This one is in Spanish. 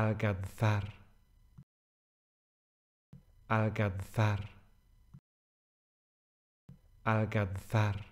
alcanzar, alcanzar, alcanzar.